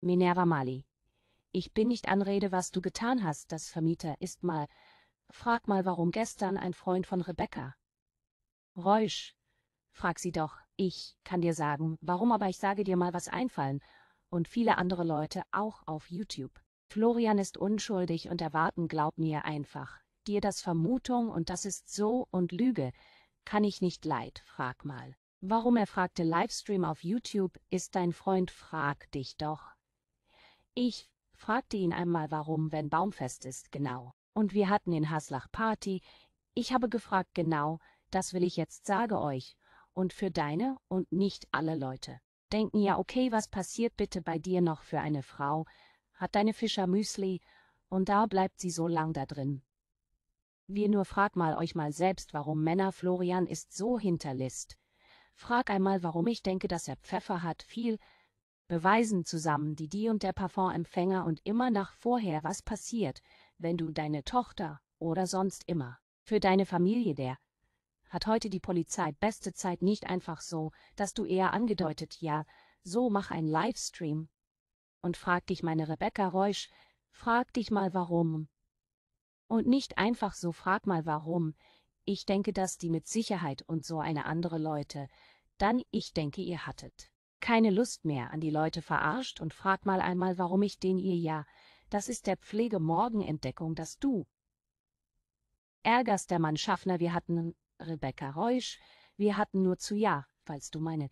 Minerva Mali. Ich bin nicht anrede, was du getan hast, das Vermieter ist mal. Frag mal, warum gestern ein Freund von Rebecca. Reusch. Frag sie doch, ich kann dir sagen, warum, aber ich sage dir mal was einfallen. Und viele andere Leute auch auf YouTube. Florian ist unschuldig und erwarten, glaub mir einfach. Dir das Vermutung und das ist so und Lüge. Kann ich nicht leid, frag mal. Warum er fragte Livestream auf YouTube, ist dein Freund, frag dich doch. Ich fragte ihn einmal warum, wenn Baumfest ist, genau. Und wir hatten in Haslach Party. Ich habe gefragt genau, das will ich jetzt sage euch. Und für deine und nicht alle Leute. Denken ja, okay, was passiert bitte bei dir noch für eine Frau? Hat deine Fischer Müsli, und da bleibt sie so lang da drin. Wir nur frag mal euch mal selbst, warum Männer Florian ist so hinterlist Frag einmal, warum ich denke, dass er Pfeffer hat viel Beweisen zusammen, die die und der Parfumempfänger und immer nach vorher, was passiert, wenn du deine Tochter oder sonst immer für deine Familie der hat heute die Polizei beste Zeit nicht einfach so, dass du eher angedeutet, ja, so mach ein Livestream. Und frag dich meine Rebecca Reusch, frag dich mal warum. Und nicht einfach so frag mal warum, ich denke, dass die mit Sicherheit und so eine andere Leute. Dann, ich denke, ihr hattet keine Lust mehr an die Leute verarscht und fragt mal einmal, warum ich den ihr ja, das ist der Pflege Pflegemorgenentdeckung, dass du. Ärgerst der Mann Schaffner, wir hatten, Rebecca Reusch, wir hatten nur zu ja, falls du meine